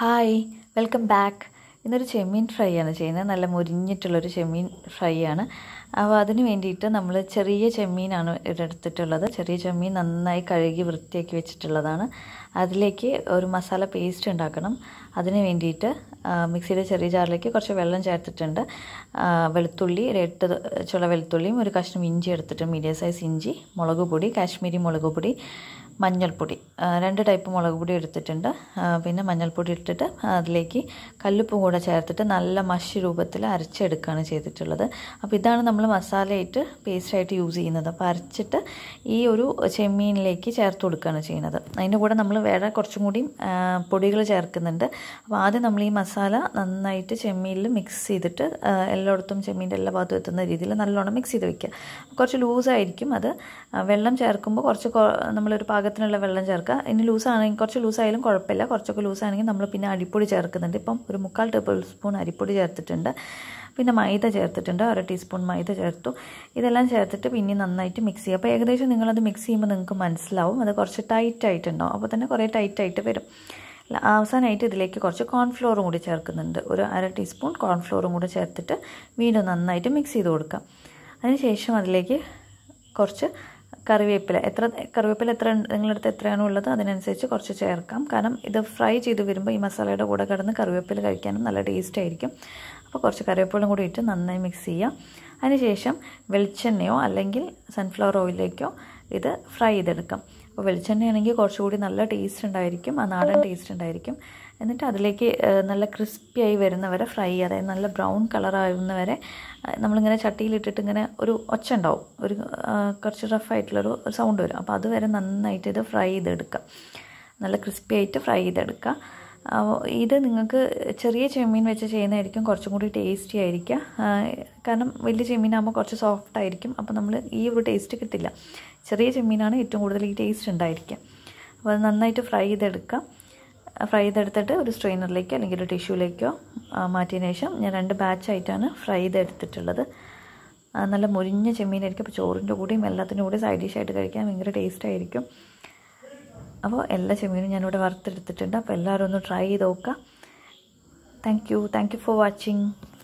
hi welcome back ഇന്നൊരു ചെമ്മീൻ fry ആണ് ചെയ്യുന്നത് നല്ല മുരിഞ്ഞിട്ടുള്ളൊരു ചെമ്മീൻ ഫ്രൈ ആണ് അപ്പോൾ അതിന് വേണ്ടിയിട്ട് നമ്മൾ ചെറിയ ചെമ്മീനാണ് എടുത്തിട്ടുള്ളത് ചെറിയ ചെമ്മീൻ നന്നായി കഴുകി വൃത്തിയാക്കി വെച്ചിട്ടുള്ളതാണ് അതിലേക്ക് ഒരു മസാല പേസ്റ്റ് ഉണ്ടാക്കണം അതിന് വേണ്ടിയിട്ട് മിക്സിയുടെ ചെറിയ ജാറിലേക്ക് കുറച്ച് വെള്ളം ചേർത്തിട്ടുണ്ട് വെളുത്തുള്ളി രണ്ട് ചുള വെളുത്തുള്ളിയും ഒരു കഷ്ണം ഇഞ്ചി എടുത്തിട്ട് മീഡിയം സൈസ് ഇഞ്ചി മുളക് പൊടി കാശ്മീരി മുളക് പൊടി മഞ്ഞൾപ്പൊടി രണ്ട് ടൈപ്പ് മുളക് പൊടി എടുത്തിട്ടുണ്ട് പിന്നെ മഞ്ഞൾപ്പൊടി ഇട്ടിട്ട് അതിലേക്ക് കല്ലുപ്പും കൂടെ ചേർത്തിട്ട് നല്ല മഷി രൂപത്തിൽ അരച്ചെടുക്കുകയാണ് ചെയ്തിട്ടുള്ളത് അപ്പോൾ ഇതാണ് നമ്മൾ മസാലയായിട്ട് പേസ്റ്റായിട്ട് യൂസ് ചെയ്യുന്നത് അപ്പോൾ അരച്ചിട്ട് ഈ ഒരു ചെമ്മീനിലേക്ക് ചേർത്ത് കൊടുക്കുകയാണ് ചെയ്യുന്നത് അതിൻ്റെ കൂടെ നമ്മൾ വേറെ കുറച്ചും കൂടി പൊടികൾ ചേർക്കുന്നുണ്ട് അപ്പോൾ ആദ്യം നമ്മൾ ഈ മസാല നന്നായിട്ട് ചെമ്മീനിൽ മിക്സ് ചെയ്തിട്ട് എല്ലായിടത്തും ചെമ്മീൻ്റെ എല്ലാ ഭാഗത്തും എത്തുന്ന രീതിയിൽ നല്ലോണം മിക്സ് ചെയ്ത് വയ്ക്കുക കുറച്ച് ലൂസായിരിക്കും അത് വെള്ളം ചേർക്കുമ്പോൾ കുറച്ച് നമ്മളൊരു പാകം പാകത്തിനുള്ള വെള്ളം ചേർക്കുക ഇനി ലൂസാണെങ്കിൽ കുറച്ച് ലൂസായാലും കുഴപ്പമില്ല കുറച്ചൊക്കെ ലൂസാണെങ്കിൽ നമ്മൾ പിന്നെ അരിപ്പൊടി ചേർക്കുന്നുണ്ട് ഇപ്പം ഒരു മുക്കാൽ ടേബിൾ സ്പൂൺ അരിപ്പൊടി ചേർത്തിട്ടുണ്ട് പിന്നെ മൈദ ചേർത്തിട്ടുണ്ട് അര ടീസ്പൂൺ മൈദ ചേർത്തു ഇതെല്ലാം ചേർത്തിട്ട് പിന്നെ നന്നായിട്ട് മിക്സ് ചെയ്യുക അപ്പോൾ ഏകദേശം നിങ്ങളത് മിക്സ് ചെയ്യുമ്പോൾ നിങ്ങൾക്ക് മനസ്സിലാവും അത് കുറച്ച് ടൈറ്റ് ആയിട്ടുണ്ടാവും അപ്പോൾ തന്നെ കുറേ ടൈറ്റ് ആയിട്ട് വരും അവസാനമായിട്ട് ഇതിലേക്ക് കുറച്ച് കോൺഫ്ലോറും കൂടി ചേർക്കുന്നുണ്ട് ഒരു അര ടീസ്പൂൺ കോൺഫ്ലോറും കൂടി ചേർത്തിട്ട് വീണ്ടും നന്നായിട്ട് മിക്സ് ചെയ്ത് കൊടുക്കാം അതിനുശേഷം അതിലേക്ക് കുറച്ച് കറിവേപ്പില എത്ര കറിവേപ്പില എത്ര നിങ്ങളുടെ അടുത്ത് എത്രയാണ് ഉള്ളത് അതിനനുസരിച്ച് കുറച്ച് ചേർക്കാം കാരണം ഇത് ഫ്രൈ ചെയ്ത് വരുമ്പോൾ ഈ മസാലയുടെ കൂടെ കിടന്ന് കറിവേപ്പില കഴിക്കാനും നല്ല ടേസ്റ്റ് ആയിരിക്കും അപ്പോൾ കുറച്ച് കറിവേപ്പിലും കൂടി ഇട്ട് നന്നായി മിക്സ് ചെയ്യുക അതിനുശേഷം വെളിച്ചെണ്ണയോ അല്ലെങ്കിൽ സൺഫ്ലവർ ഓയിലേക്കോ ഇത് ഫ്രൈ ചെയ്തെടുക്കാം അപ്പോൾ വെളിച്ചെണ്ണയാണെങ്കിൽ കുറച്ചുകൂടി നല്ല ടേസ്റ്റ് ഉണ്ടായിരിക്കും ആ നാടൻ ടേസ്റ്റ് ഉണ്ടായിരിക്കും എന്നിട്ട് അതിലേക്ക് നല്ല ക്രിസ്പി ആയി വരുന്നവരെ ഫ്രൈ അതായത് നല്ല ബ്രൗൺ കളറാവുന്നവരെ നമ്മളിങ്ങനെ ചട്ടിയിലിട്ടിട്ട് ഇങ്ങനെ ഒരു ഒച്ച ഉണ്ടാവും ഒരു കുറച്ച് റഫായിട്ടുള്ളൊരു സൗണ്ട് വരും അപ്പോൾ അതുവരെ നന്നായിട്ട് ഇത് ഫ്രൈ ചെയ്തെടുക്കുക നല്ല ക്രിസ്പി ആയിട്ട് ഫ്രൈ ചെയ്തെടുക്കുക ഇത് നിങ്ങൾക്ക് ചെറിയ ചെമ്മീൻ വെച്ച് ചെയ്യുന്നതായിരിക്കും കുറച്ചും കൂടി ടേസ്റ്റി ആയിരിക്കുക കാരണം വലിയ ചെമ്മീനാകുമ്പോൾ കുറച്ച് സോഫ്റ്റ് ആയിരിക്കും അപ്പോൾ നമ്മൾ ഈ ഒരു ടേസ്റ്റ് കിട്ടില്ല ചെറിയ ചെമ്മീനാണ് ഏറ്റവും കൂടുതൽ ഈ ടേസ്റ്റ് ഉണ്ടായിരിക്കുക അപ്പോൾ അത് നന്നായിട്ട് ഫ്രൈ ചെയ്തെടുക്കുക ഫ്രൈ ചെയ്തെടുത്തിട്ട് ഒരു സ്ട്രെയിനറിലേക്കോ അല്ലെങ്കിൽ ഒരു ടിഷ്യൂലേക്കോ മാറ്റിയതിന് ശേഷം ഞാൻ രണ്ട് ബാച്ചായിട്ടാണ് ഫ്രൈ ചെയ്തെടുത്തിട്ടുള്ളത് നല്ല മുരിഞ്ഞ ചെമ്മീനായിരിക്കും അപ്പോൾ ചോറിൻ്റെ കൂടെയും എല്ലാത്തിൻ്റെ കൂടെയും സൈഡ് ഡിഷ് ആയിട്ട് കഴിക്കാൻ ഭയങ്കര ടേസ്റ്റ് ആയിരിക്കും അപ്പോൾ എല്ലാ ചെമ്മീനും ഞാനിവിടെ വറുത്തെടുത്തിട്ടുണ്ട് അപ്പോൾ എല്ലാവരും ഒന്ന് ട്രൈ ചെയ്ത് നോക്കുക thank you thank you for watching